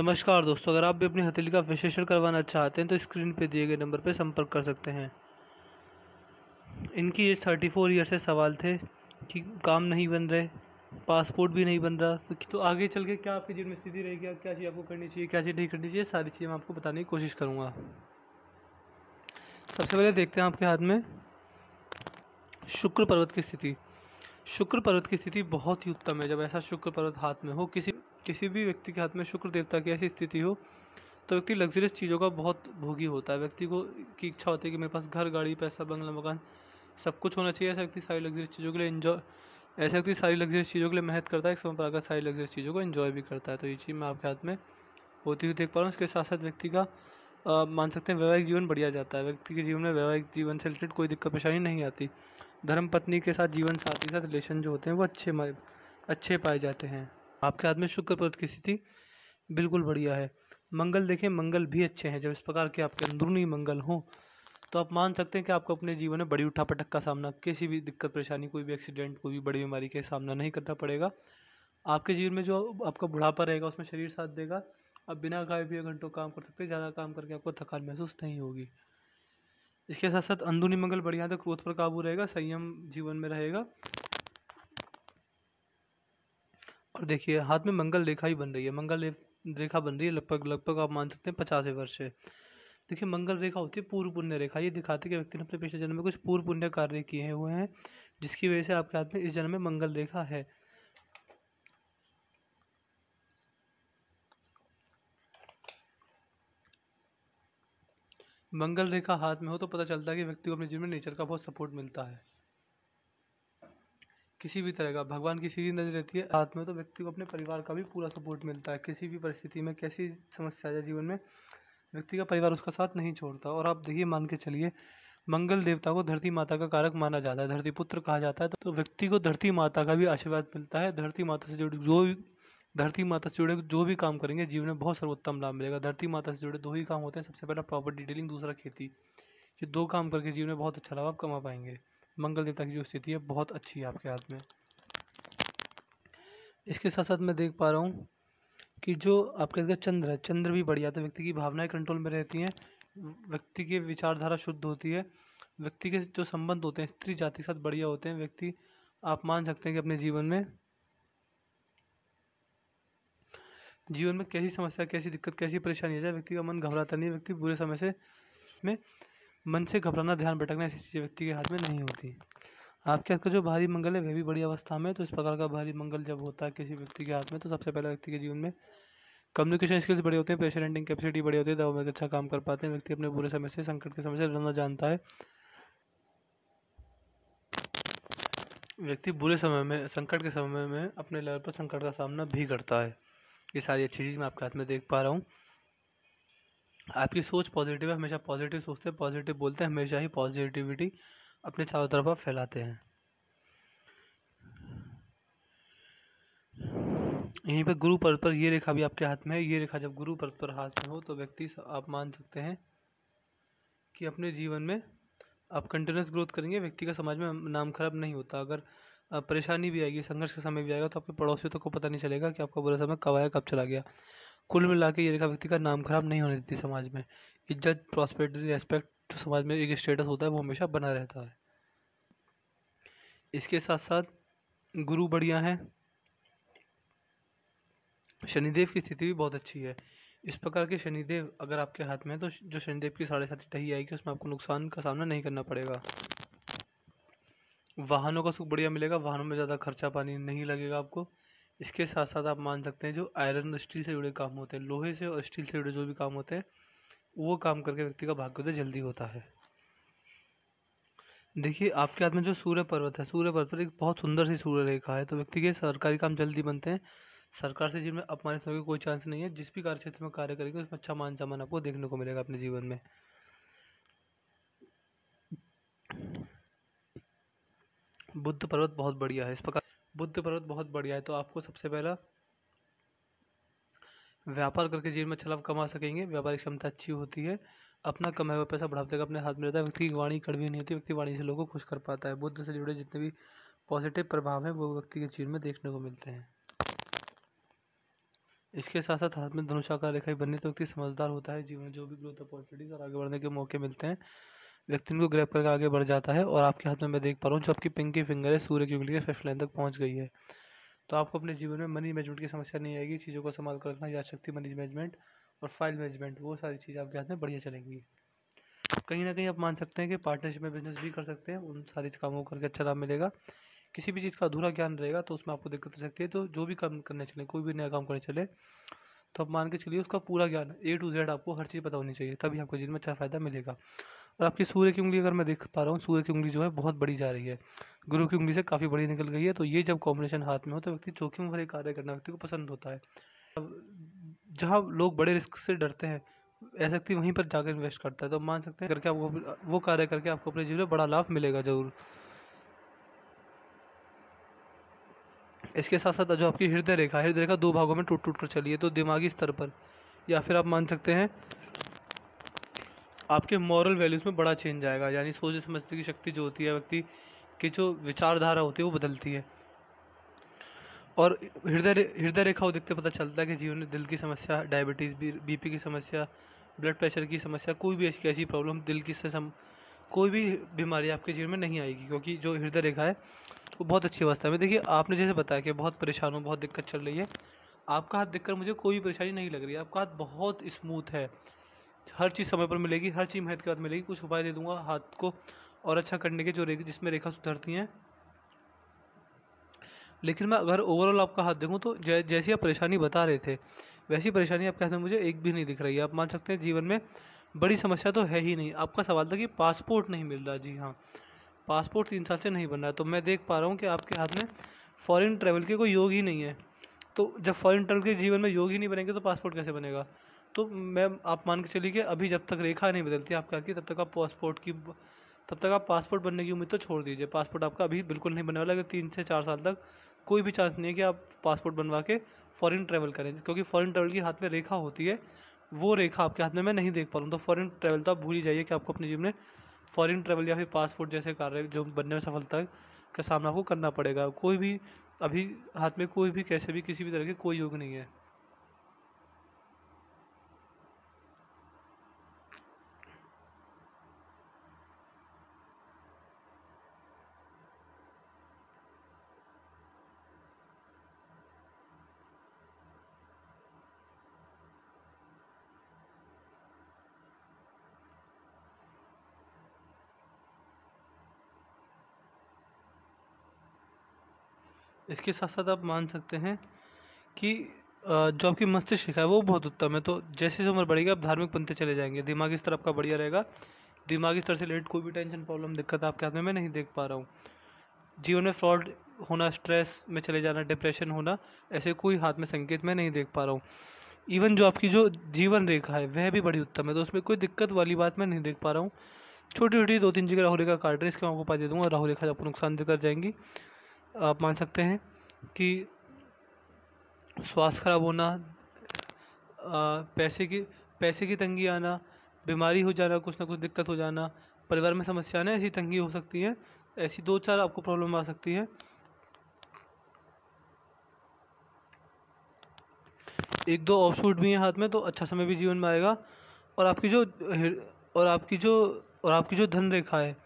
नमस्कार दोस्तों अगर आप भी अपनी हथेली का विशेषण करवाना चाहते हैं तो स्क्रीन पर दिए गए नंबर पर संपर्क कर सकते हैं इनकी एज थर्टी फोर ईयर से सवाल थे कि काम नहीं बन रहे पासपोर्ट भी नहीं बन रहा तो, तो आगे चल के क्या आपकी जीवन में स्थिति रहेगी क्या, क्या चीज़ आपको करनी चाहिए क्या चीज़ नहीं करनी चाहिए सारी चीज़ें मैं आपको बताने की कोशिश करूँगा सबसे पहले देखते हैं आपके हाथ में शुक्र पर्वत की स्थिति शुक्र पर्वत की स्थिति बहुत ही उत्तम है जब ऐसा शुक्र पर्वत हाथ में हो किसी किसी भी व्यक्ति के हाथ में शुक्र देवता की ऐसी स्थिति हो तो व्यक्ति लग्जरियस चीज़ों का बहुत भोगी होता है व्यक्ति को की इच्छा होती है कि मेरे पास घर गाड़ी पैसा बंगला मकान सब कुछ होना चाहिए ऐसा व्यक्ति सारी लग्जरियस चीज़ों के लिए इन्जॉय ऐसा व्यक्ति सारी लग्जरियस चीज़ों के लिए मेहनत करता है एक समय पर आकर सारी लग्जरियस चीज़ों को इन्जॉय भी करता है तो ये चीज़ मैं आपके हाथ में होती हुई देख पा रहा हूँ इसके साथ साथ व्यक्ति का मान सकते हैं वैवाहिक जीवन बढ़िया जाता है व्यक्ति के जीवन में वैवाहिक जीवन से रिलेटेड कोई दिक्कत परेशानी नहीं आती धर्म पत्नी के साथ जीवन साथी साथ रिलेशन जो होते हैं वो अच्छे अच्छे पाए जाते हैं आपके हाथ में शुक्र पर्वत की स्थिति बिल्कुल बढ़िया है मंगल देखें मंगल भी अच्छे हैं जब इस प्रकार के आपके अंदरूनी मंगल हों तो आप मान सकते हैं कि आपको अपने जीवन में बड़ी उठापटक का सामना किसी भी दिक्कत परेशानी कोई भी एक्सीडेंट कोई भी बड़ी बीमारी के सामना नहीं करना पड़ेगा आपके जीवन में जो आपका बुढ़ापा रहेगा उसमें शरीर साथ देगा आप बिना खाए पिए घंटों काम कर सकते हैं ज़्यादा काम करके आपको थकान महसूस नहीं होगी इसके साथ साथ अंदरूनी मंगल बढ़िया तो क्रोध पर काबू रहेगा संयम जीवन में रहेगा और देखिए हाथ में मंगल रेखा ही बन रही है मंगल रेखा बन रही है लगभग लगभग आप मान सकते हैं पचास वर्ष से देखिए मंगल रेखा होती है पूर्व पुण्य रेखा ये दिखाती है कि व्यक्ति ने अपने पिछले जन्म में कुछ पूर्व पुण्य कार्य किए हुए हैं जिसकी वजह से आपके हाथ में इस जन्म में मंगल रेखा है मंगल रेखा हाथ में हो तो पता चलता है कि व्यक्ति को अपने जीवन में नेचर का बहुत सपोर्ट मिलता है किसी भी तरह का भगवान की सीधी नज़र रहती है साथ में तो व्यक्ति को अपने परिवार का भी पूरा सपोर्ट मिलता है किसी भी परिस्थिति में कैसी समस्या आ जाए जीवन में व्यक्ति का परिवार उसका साथ नहीं छोड़ता और आप देखिए मान के चलिए मंगल देवता को धरती माता का कारक माना जाता है धरती पुत्र कहा जाता है तो, तो व्यक्ति को धरती माता का भी आशीर्वाद मिलता है धरती माता से जुड़े जो भी धरती माता से जुड़े जो भी काम करेंगे जीवन में बहुत सर्वोत्तम लाभ मिलेगा धरती माता से जुड़े दो ही काम होते हैं सबसे पहला प्रॉपर्टी डीलिंग दूसरा खेती ये दो काम करके जीवन में बहुत अच्छा लाभ आप कमा पाएंगे मंगल देवता की जो स्थिति है बहुत अच्छी है आपके हाथ में इसके साथ साथ मैं देख पा रहा हूँ कि जो आपके इसका चंद्र है चंद्र भी बढ़िया तो व्यक्ति की भावनाएं कंट्रोल में रहती हैं व्यक्ति की विचारधारा शुद्ध होती है व्यक्ति के जो संबंध होते हैं स्त्री जाति के साथ बढ़िया होते हैं व्यक्ति आप मान सकते हैं कि अपने जीवन में जीवन में कैसी समस्या कैसी दिक्कत कैसी परेशानी आ जाए व्यक्ति का मन घबराता नहीं व्यक्ति बुरे समय से में मन से घबराना ध्यान भटकना ऐसी चीज़ें व्यक्ति के हाथ में नहीं होती आपके हाथ का जो भारी मंगल है वह भी बड़ी अवस्था में तो इस प्रकार का भारी मंगल जब होता है किसी व्यक्ति के हाथ में तो सबसे पहले व्यक्ति के जीवन में कम्युनिकेशन स्किल्स बड़े होते हैं प्रेशर हैंडिंग कैपेसिटी बड़ी होती है तो में अच्छा काम कर पाते हैं व्यक्ति अपने बुरे समय से संकट के समय से लड़ना जानता है व्यक्ति बुरे समय में संकट के समय में अपने लेवल पर संकट का सामना भी करता है ये सारी अच्छी चीज़ मैं आपके हाथ में देख पा रहा हूँ आपकी सोच पॉजिटिव है हमेशा पॉजिटिव सोचते हैं पॉजिटिव बोलते हैं हमेशा ही पॉजिटिविटी अपने चारों तरफ आप फैलाते हैं यहीं पर गुरु पर्व पर ये रेखा भी आपके हाथ में है ये रेखा जब गुरु पर्व पर हाथ में हो तो व्यक्ति आप मान सकते हैं कि अपने जीवन में आप कंटिन्यूस ग्रोथ करेंगे व्यक्ति का समाज में नाम खराब नहीं होता अगर परेशानी भी आएगी संघर्ष का समय भी आएगा तो आपके पड़ोसियों तो को पता नहीं चलेगा कि आपका बुरा समय कब आया कब चला गया कुल मिला के ये रेखा व्यक्ति का नाम खराब नहीं होने देती समाज में इज्जत प्रॉस्पेरिटी रेस्पेक्ट जो समाज में एक स्टेटस होता है वो हमेशा बना रहता है इसके साथ साथ गुरु बढ़िया हैं शनिदेव की स्थिति भी बहुत अच्छी है इस प्रकार के शनिदेव अगर आपके हाथ में है तो जो शनिदेव की साढ़े साथ टही आएगी उसमें आपको नुकसान का सामना नहीं करना पड़ेगा वाहनों का सुख बढ़िया मिलेगा वाहनों में ज़्यादा खर्चा पानी नहीं लगेगा आपको इसके साथ साथ आप मान सकते हैं जो आयरन स्टील से जुड़े काम होते हैं लोहे से और स्टील से जुड़े जो भी काम होते हैं वो काम करके व्यक्ति का भाग्योदय जल्दी होता है देखिए आपके हाथ में जो सूर्य पर्वत है सूर्य पर्वत पर एक बहुत सुंदर सी सूर्य रेखा है तो व्यक्ति के सरकारी काम जल्दी बनते हैं सरकार से जिनमें अपमानित होने का कोई चांस नहीं है जिस भी कार्य क्षेत्र में कार्य करेंगे उसमें अच्छा मान सम्मान आपको देखने को मिलेगा अपने जीवन में बुद्ध पर्वत बहुत बढ़िया है इस प्रकार बुद्ध पर्वत बहुत बढ़िया है तो आपको सबसे पहला व्यापार करके जीवन में अच्छा लाभ कमा सकेंगे व्यापारिक क्षमता अच्छी होती है अपना कमाए हुआ पैसा बढ़ाते का अपने हाथ में रहता है व्यक्ति की वाणी कड़वी नहीं होती व्यक्ति वाणी से लोगों को खुश कर पाता है बुद्ध से जुड़े जितने भी पॉजिटिव प्रभाव हैं वो व्यक्ति के जीवन में देखने को मिलते हैं इसके साथ साथ हाथ में धनुषाकार रेखा बनने तो व्यक्ति समझदार होता है जीवन में जो भी ग्रोथ अपॉर्चुनिटीज़ और आगे बढ़ने के मौके मिलते हैं व्यक्ति को ग्रैप करके आगे बढ़ जाता है और आपके हाथ में मैं देख पा रहा हूँ जो आपकी पिंक की फिंगर है सूर्य की उंगली के फिफ्थ लाइन तक पहुँच गई है तो आपको अपने जीवन में मनी मैनेजमेंट की समस्या नहीं आएगी चीज़ों को संभाल कर रखना यादशक्ति मनी मैनेजमेंट और फाइल मैनेजमेंट वो सारी चीज़ें आपके हाथ में बढ़िया चलेंगी कहीं ना कहीं आप मान सकते हैं कि पार्टनरशिप में बिजनेस भी कर सकते हैं उन सारी कामों को करके अच्छा लाभ मिलेगा किसी भी चीज़ का अधूरा ज्ञान रहेगा तो उसमें आपको दिक्कत हो सकती है तो जो भी काम करने चले कोई भी नया काम करने चले तो आप मान के चलिए उसका पूरा ज्ञान ए टू जेड आपको हर चीज़ पता होनी चाहिए तभी आपको जीवन में अच्छा फ़ायदा मिलेगा और आपकी सूर्य की उंगली अगर मैं देख पा रहा हूँ सूर्य की उंगली जो है बहुत बड़ी जा रही है गुरु की उंगली से काफ़ी बड़ी निकल गई है तो ये जब कॉम्बिनेशन हाथ में हो तो व्यक्ति जोखिम भरे कार्य करना व्यक्ति को पसंद होता है जहाँ लोग बड़े रिस्क से डरते हैं ऐसा व्यक्ति वहीं पर जाकर इन्वेस्ट करता है तो मान सकते हैं करके आपको वो कार्य करके आपको अपने जीवन में बड़ा लाभ मिलेगा ज़रूर इसके साथ साथ जो आपकी हृदय रेखा हृदय रेखा दो भागों में टूट टूट कर चली है तो दिमागी स्तर पर या फिर आप मान सकते हैं आपके मॉरल वैल्यूज़ में बड़ा चेंज आएगा यानी सोच समझने की शक्ति जो होती है व्यक्ति की जो विचारधारा होती है वो बदलती है और हृदय हृदय रेखा देखते पता चलता है कि जीवन में दिल की समस्या डायबिटीज़ बी बीपी की समस्या ब्लड प्रेशर की समस्या कोई भी ऐसी ऐसी प्रॉब्लम दिल की से सम कोई भी बीमारी आपके जीवन में नहीं आएगी क्योंकि जो हृदय रेखा है वो बहुत अच्छी अवस्था में देखिए आपने जैसे बताया कि बहुत परेशान हूँ बहुत दिक्कत चल रही है आपका हाथ देखकर मुझे कोई परेशानी नहीं लग रही है आपका हाथ बहुत स्मूथ है हर चीज़ समय पर मिलेगी हर चीज़ मेहनत के बाद मिलेगी कुछ उपाय दे दूंगा हाथ को और अच्छा करने के जो रेखा जिसमें रेखा सुधरती हैं लेकिन मैं अगर ओवरऑल आपका हाथ देखूँ तो जै, जैसी आप परेशानी बता रहे थे वैसी परेशानी आपके हाथ में मुझे एक भी नहीं दिख रही है आप मान सकते हैं जीवन में बड़ी समस्या तो है ही नहीं आपका सवाल था कि पासपोर्ट नहीं मिल रहा जी हाँ पासपोर्ट तीन साल से नहीं बन रहा तो मैं देख पा रहा हूँ कि आपके हाथ में फॉरेन ट्रैवल के कोई योग ही नहीं है तो जब फॉरेन ट्रैवल के जीवन में योग ही नहीं बनेंगे तो पासपोर्ट कैसे बनेगा तो मैं आप मान के चलिए कि अभी जब तक रेखा नहीं बदलती आपके हाथ की तब तक आप पासपोर्ट की तब तक आप पासपोर्ट बनने की उम्मीद तो छोड़ दीजिए पासपोर्ट आपका अभी बिल्कुल नहीं बनने वाला अगर तीन से चार साल तक कोई भी चांस नहीं है कि आप पासपोर्ट बनवा के फॉरेन ट्रैवल करें क्योंकि फॉरेन ट्रैवल की हाथ में रेखा होती है वो रेखा आपके हाथ में मैं नहीं देख पा रहा हूँ तो फॉरेन ट्रैवल तो आप भूल ही जाइए कि आपको अपने जीवन में फॉरेन ट्रैवल या फिर पासपोर्ट जैसे कार्य जो बनने में सफलता का सामना आपको करना पड़ेगा कोई भी अभी हाथ में कोई भी कैसे भी किसी भी तरह के कोई योग नहीं है इसके साथ साथ आप मान सकते हैं कि जो आपकी मस्तिष्क है वो बहुत उत्तम है तो जैसे जैसे उम्र बढ़ेगी आप धार्मिक पंथे चले जाएंगे दिमागी स्तर आपका बढ़िया रहेगा दिमागी स्तर से रिलेटेड कोई भी टेंशन प्रॉब्लम दिक्कत आपके हाथ में मैं नहीं देख पा रहा हूँ जीवन में फ्रॉड होना स्ट्रेस में चले जाना डिप्रेशन होना ऐसे कोई हाथ में संकेत मैं नहीं देख पा रहा हूँ इवन जो आपकी जो जीवन रेखा है वह भी बड़ी उत्तम है तो उसमें कोई दिक्कत वाली बात मैं नहीं देख पा रहा हूँ छोटी छोटी दो तीन जगह राहुल रेखा काट रही इसके मैं आपको पा दे दूँगा राहुल रेखा आपको नुकसान देकर जाएंगी आप मान सकते हैं कि स्वास्थ्य खराब होना पैसे की पैसे की तंगी आना बीमारी हो जाना कुछ ना कुछ दिक्कत हो जाना परिवार में समस्या ना ऐसी तंगी हो सकती है ऐसी दो चार आपको प्रॉब्लम आ सकती है एक दो ऑफ शूट भी हैं हाथ में तो अच्छा समय भी जीवन में आएगा और आपकी जो और आपकी जो और आपकी जो धन रेखा है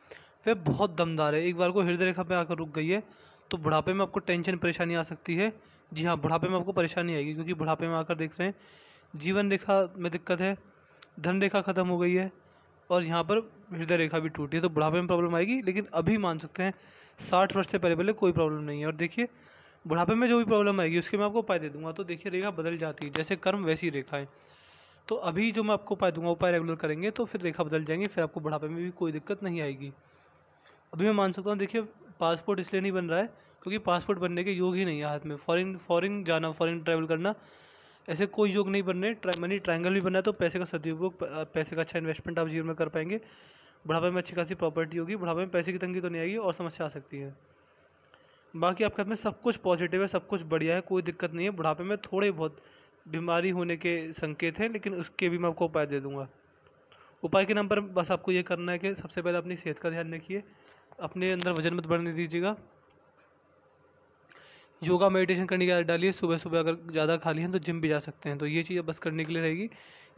वह बहुत दमदार है एक बार को हृदय रेखा पे आकर रुक गई है तो बुढ़ापे में आपको टेंशन परेशानी आ सकती है जी हाँ बुढ़ापे में आपको परेशानी आएगी क्योंकि बुढ़ापे में आकर देख रहे हैं जीवन रेखा में दिक्कत है धन रेखा ख़त्म हो गई है और यहाँ पर हृदय रेखा भी टूटी है तो बुढ़ापे में प्रॉब्लम आएगी लेकिन अभी मान सकते हैं साठ वर्ष से पहले पहले कोई प्रॉब्लम नहीं है और देखिए बुढ़ापे में जो भी प्रॉब्लम आएगी उसके मैं आपको उपाय दे दूंगा तो देखिए रेखा बदल जाती है जैसे कर्म वैसी रेखाएं तो अभी जो मैं आपको उपाय दूंगा उपाय रेगुलर करेंगे तो फिर रेखा बदल जाएंगी फिर आपको बुढ़ापे में भी कोई दिक्कत नहीं आएगी अभी मैं मान सकता हूँ देखिए पासपोर्ट इसलिए नहीं बन रहा है क्योंकि पासपोर्ट बनने के योग ही नहीं है हाथ में फॉरेन फॉरेन जाना फॉरेन ट्रैवल करना ऐसे कोई योग नहीं बन रहे ट्रा, मनी ट्राइंगल भी बना है तो पैसे का सदुपयोग पैसे का अच्छा इन्वेस्टमेंट आप जीवन में कर पाएंगे बुढ़ापे में अच्छी खासी प्रॉपर्टी होगी बुढ़ापे में पैसे की तंगी तो नहीं आएगी और समस्या आ सकती है बाकी आपके हाथ में सब कुछ पॉजिटिव है सब कुछ बढ़िया है कोई दिक्कत नहीं है बुढ़ापे में थोड़े बहुत बीमारी होने के संकेत हैं लेकिन उसके भी मैं आपको उपाय दे दूंगा उपाय के नाम पर बस आपको ये करना है कि सबसे पहले अपनी सेहत का ध्यान रखिए अपने अंदर वजन मत बढ़ने दीजिएगा योगा मेडिटेशन करने की आदत डालिए सुबह सुबह अगर ज़्यादा खाली हैं तो जिम भी जा सकते हैं तो ये चीज़ बस करने के लिए रहेगी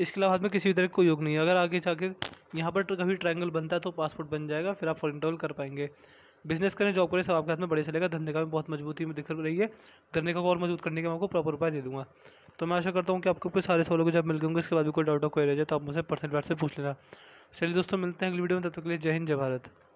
इसके अलावा हाथ में किसी भी तरह का कोई योग नहीं है अगर आगे जाकर यहाँ पर कभी ट्रायंगल बनता है तो पासपोर्ट बन जाएगा फिर आप फॉरन ट्रेवल कर पाएंगे बिजनेस करें जॉब करें सब आपके हाथ में बड़े चलेगा धंधे का भी बहुत मजबूती में दिख रही है धंधे का और मजबूत करने का मैं आपको प्रॉपर उपाय दे दूँगा तो मैं आशा करता हूँ कि आपको कोई सारे सवालों को जब मिल गएंगे इसके बाद भी कोई डाउट कोई रह जाए तो आप मुझसे पर्सनल बात से पूछ लेना चलिए दोस्तों मिलते हैं अगली वीडियो में तब तक के लिए जय हिंद जय भारत